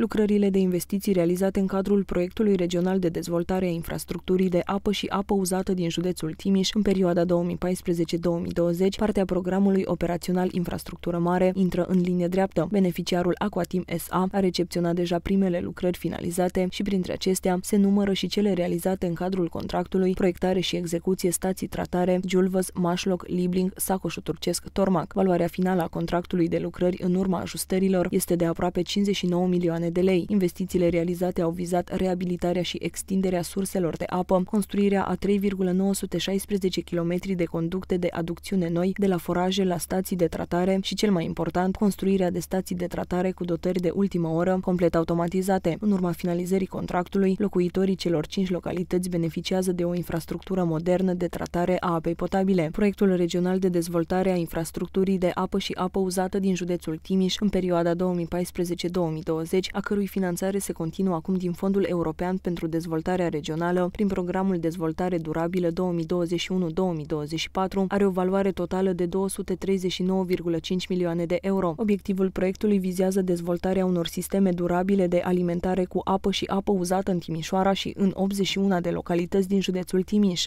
Lucrările de investiții realizate în cadrul proiectului regional de dezvoltare a infrastructurii de apă și apă uzată din județul Timiș în perioada 2014-2020, partea programului operațional Infrastructură Mare, intră în linie dreaptă. Beneficiarul Aquatim SA a recepționat deja primele lucrări finalizate și printre acestea se numără și cele realizate în cadrul contractului Proiectare și execuție stații tratare Julvăz, Mașloc, Libling, Sacoșul Turcesc, Tormac. Valoarea finală a contractului de lucrări în urma ajustărilor este de aproape 59 milioane de lei. Investițiile realizate au vizat reabilitarea și extinderea surselor de apă, construirea a 3,916 km de conducte de aducțiune noi, de la foraje la stații de tratare și, cel mai important, construirea de stații de tratare cu dotări de ultimă oră, complet automatizate. În urma finalizării contractului, locuitorii celor 5 localități beneficiază de o infrastructură modernă de tratare a apei potabile. Proiectul regional de dezvoltare a infrastructurii de apă și apă uzată din județul Timiș în perioada 2014-2020 a a cărui finanțare se continuă acum din Fondul European pentru Dezvoltarea Regională prin programul Dezvoltare Durabilă 2021-2024, are o valoare totală de 239,5 milioane de euro. Obiectivul proiectului vizează dezvoltarea unor sisteme durabile de alimentare cu apă și apă uzată în Timișoara și în 81 de localități din județul Timiș.